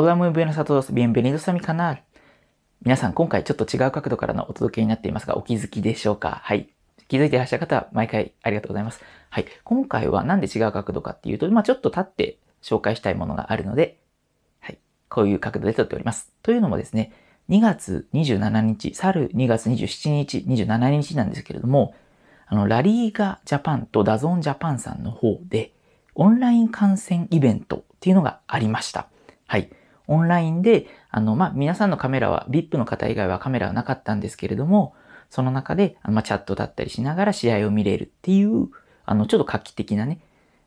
Hola muy buenos a todos, bienvenidos a mi canal. 皆さん、今回ちょっと違う角度からのお届けになっていますが、お気づきでしょうかはい。気づいていらっしゃる方は毎回ありがとうございます。はい。今回はなんで違う角度かっていうと、まあちょっと立って紹介したいものがあるので、はい。こういう角度で撮っております。というのもですね、2月27日、去る2月27日、27日なんですけれども、あの、ラリーガジャパンとダゾンジャパンさんの方で、オンライン観戦イベントっていうのがありました。はい。オンラインで、あの、まあ、皆さんのカメラは、VIP の方以外はカメラはなかったんですけれども、その中で、まあ、チャットだったりしながら試合を見れるっていう、あの、ちょっと画期的なね、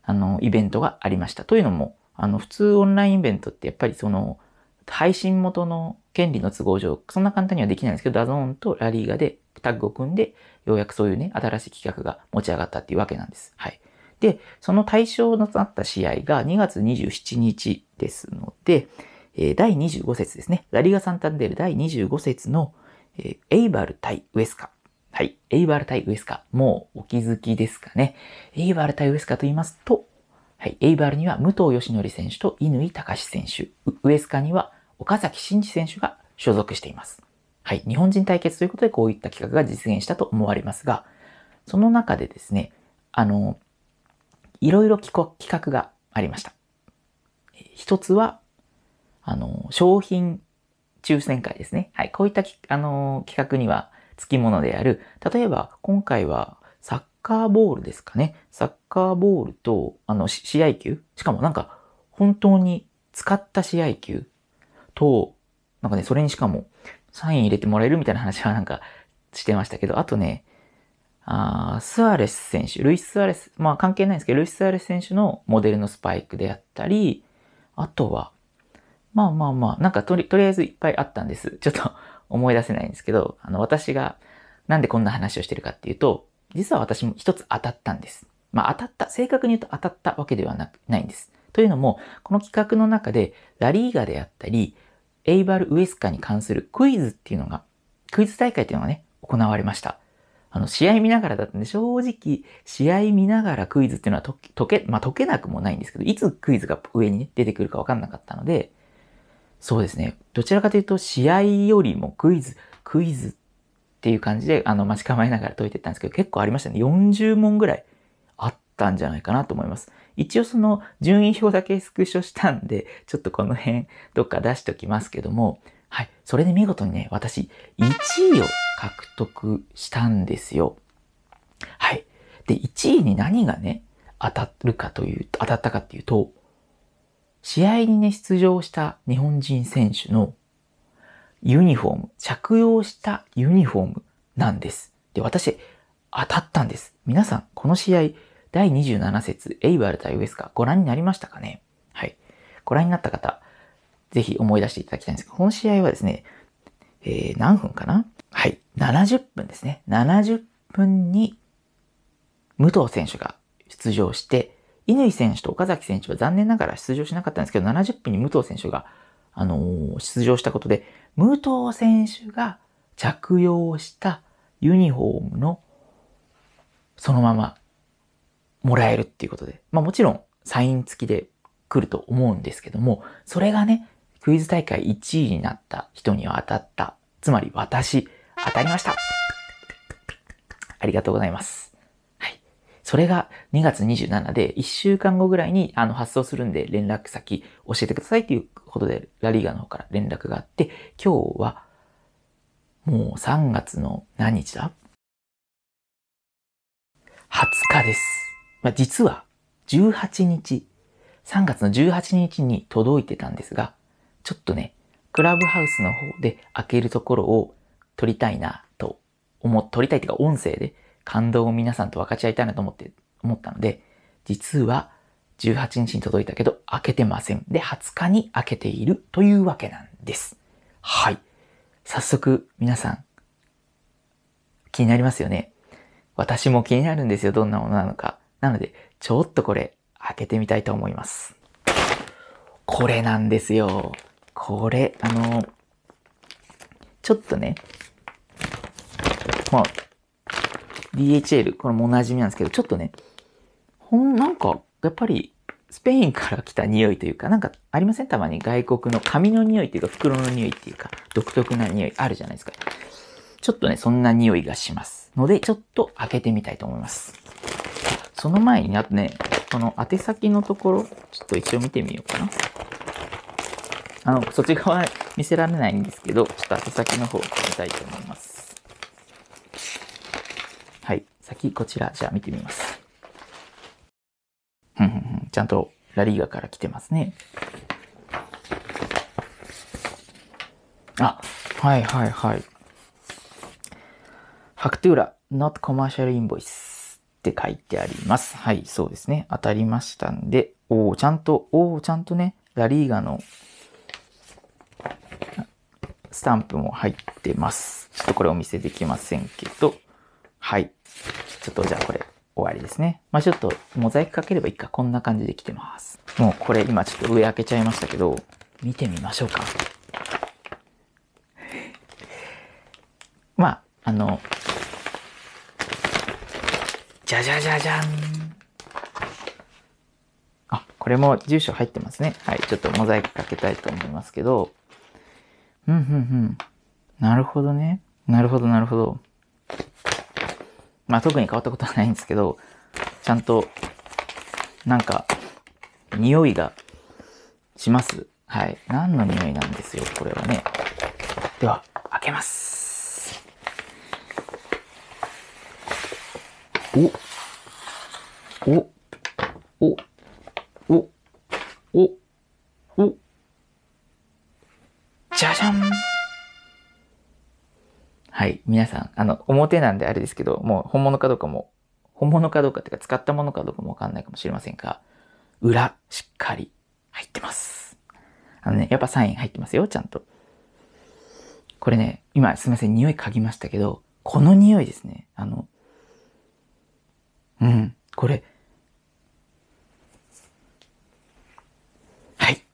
あの、イベントがありました。というのも、あの、普通オンラインイベントってやっぱりその、配信元の権利の都合上、そんな簡単にはできないんですけど、ダゾーンとラリーガでタッグを組んで、ようやくそういうね、新しい企画が持ち上がったっていうわけなんです。はい。で、その対象となった試合が2月27日ですので、えー、第25節ですね。ラリガ・サンタンデル第25節の、えー、エイバル対ウエスカ。はい。エイバル対ウエスカ。もうお気づきですかね。エイバル対ウエスカと言いますと、はい。エイバルには武藤義則選手と乾隆選手。ウエスカには岡崎慎二選手が所属しています。はい。日本人対決ということでこういった企画が実現したと思われますが、その中でですね、あの、いろいろ企画がありました。一つは、あの、商品抽選会ですね。はい。こういったあの企画には付き物である。例えば、今回はサッカーボールですかね。サッカーボールと、あの、試合球しかもなんか、本当に使った試合球と、なんかね、それにしかも、サイン入れてもらえるみたいな話はなんか、してましたけど、あとね、あスアレス選手、ルイス・スアレス、まあ関係ないんですけど、ルイス・スアレス選手のモデルのスパイクであったり、あとは、まあまあまあ、なんかとり、とりあえずいっぱいあったんです。ちょっと思い出せないんですけど、あの、私がなんでこんな話をしてるかっていうと、実は私も一つ当たったんです。まあ当たった、正確に言うと当たったわけではなないんです。というのも、この企画の中で、ラリーガであったり、エイバル・ウエスカに関するクイズっていうのが、クイズ大会っていうのがね、行われました。あの、試合見ながらだったんで、正直、試合見ながらクイズっていうのは解け、まあ、解けなくもないんですけど、いつクイズが上に、ね、出てくるかわかんなかったので、そうですね。どちらかというと、試合よりもクイズ、クイズっていう感じで、あの、待ち構えながら解いてったんですけど、結構ありましたね。40問ぐらいあったんじゃないかなと思います。一応その順位表だけスクショしたんで、ちょっとこの辺どっか出しておきますけども、はい。それで見事にね、私、1位を獲得したんですよ。はい。で、1位に何がね、当たるかという、当たったかっていうと、試合にね、出場した日本人選手のユニフォーム、着用したユニフォームなんです。で、私、当たったんです。皆さん、この試合、第27節、エイバル対ウエスカ、ご覧になりましたかねはい。ご覧になった方、ぜひ思い出していただきたいんですが、この試合はですね、えー、何分かなはい。70分ですね。70分に、武藤選手が出場して、乾選手と岡崎選手は残念ながら出場しなかったんですけど、70分に武藤選手が、あのー、出場したことで、武藤選手が着用したユニフォームのそのままもらえるっていうことで、まあもちろんサイン付きで来ると思うんですけども、それがね、クイズ大会1位になった人には当たった。つまり私、当たりましたありがとうございます。それが2月27で1週間後ぐらいにあの発送するんで連絡先教えてくださいということでラリーガの方から連絡があって、今日はもう3月の何日だ ?20 日です。まあ、実は18日、3月の18日に届いてたんですが、ちょっとね、クラブハウスの方で開けるところを撮りたいなと思、撮りたいというか音声で感動を皆さんと分かち合いたいなと思って、思ったので、実は18日に届いたけど開けてません。で、20日に開けているというわけなんです。はい。早速皆さん、気になりますよね。私も気になるんですよ。どんなものなのか。なので、ちょっとこれ開けてみたいと思います。これなんですよ。これ、あの、ちょっとね、もう DHL、これもおなじみなんですけど、ちょっとね、ほん、なんか、やっぱり、スペインから来た匂いというか、なんかありませんたまに外国の紙の匂いっていうか、袋の匂いっていうか、独特な匂いあるじゃないですか。ちょっとね、そんな匂いがします。ので、ちょっと開けてみたいと思います。その前に、あとね、この宛先のところ、ちょっと一応見てみようかな。あの、そっち側見せられないんですけど、ちょっと宛先の方を見たいと思います。先こちら、じゃあ見てみます。んちゃんとラリーガから来てますね。あ、はいはいはい。ファクトゥーラ、not commercial invoice って書いてあります。はい、そうですね。当たりましたんで、おおちゃんと、おおちゃんとね、ラリーガのスタンプも入ってます。ちょっとこれお見せできませんけど、はい。ちょっとじゃあこれ終わりですね。まあ、ちょっとモザイクかければいいか。こんな感じで来てます。もうこれ今ちょっと上開けちゃいましたけど、見てみましょうか。まあ、あの、じゃじゃじゃじゃん。あ、これも住所入ってますね。はい、ちょっとモザイクかけたいと思いますけど。うん、うん、うん。なるほどね。なるほど、なるほど。まあ特に変わったことはないんですけど、ちゃんと、なんか、匂いがします。はい。何の匂いなんですよ、これはね。では、開けます。おおおおおおじゃじゃんはい。皆さん、あの、表なんであれですけど、もう本物かどうかも、本物かどうかっていうか使ったものかどうかもわかんないかもしれませんが、裏、しっかり入ってます。あのね、やっぱサイン入ってますよ、ちゃんと。これね、今すみません、匂い嗅ぎましたけど、この匂いですね。あの、うん、これ、はい。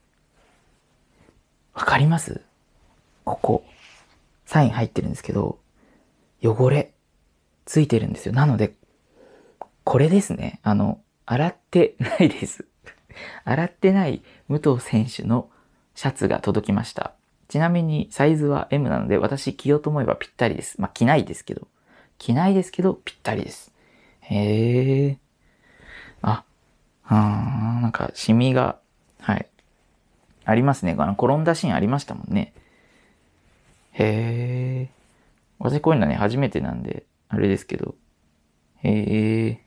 わかりますここ。サイン入ってるんですけど、汚れ、ついてるんですよ。なので、これですね。あの、洗ってないです。洗ってない武藤選手のシャツが届きました。ちなみにサイズは M なので、私着ようと思えばぴったりです。まあ、着ないですけど。着ないですけど、ぴったりです。へえ。あ、あーなんか、シミが、はい。ありますね。あの、転んだシーンありましたもんね。へえ。私こういうのね、初めてなんで、あれですけど。へえ。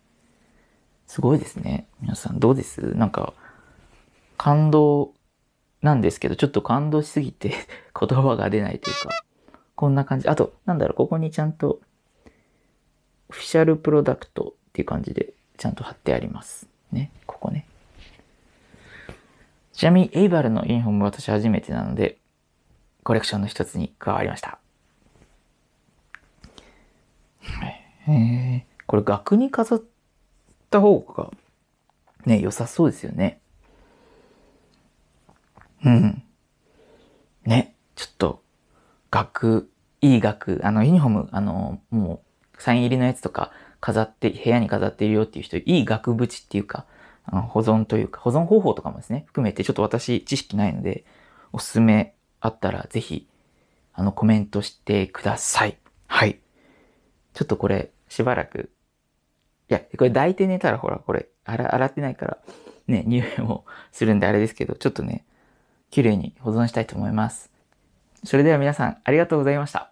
すごいですね。皆さんどうですなんか、感動なんですけど、ちょっと感動しすぎて 言葉が出ないというか、こんな感じ。あと、なんだろう、ここにちゃんと、オフィシャルプロダクトっていう感じで、ちゃんと貼ってあります。ね、ここね。ちなみに、エイバルのユニフォーム私初めてなので、コレクションの一つに加わりました。えー、これ額に飾った方がね、良さそうですよね。うん。ね、ちょっと、額、いい額、あの、ユニフォーム、あの、もう、サイン入りのやつとか飾って、部屋に飾っているよっていう人、いい額縁っていうか、あの保存というか、保存方法とかもですね、含めて、ちょっと私、知識ないので、おすすめあったらぜひ、あの、コメントしてください。はい。ちょっとこれ、しばらく。いや、これ抱いて寝たらほら、これ、洗洗ってないから、ね、匂いもするんであれですけど、ちょっとね、綺麗に保存したいと思います。それでは皆さん、ありがとうございました。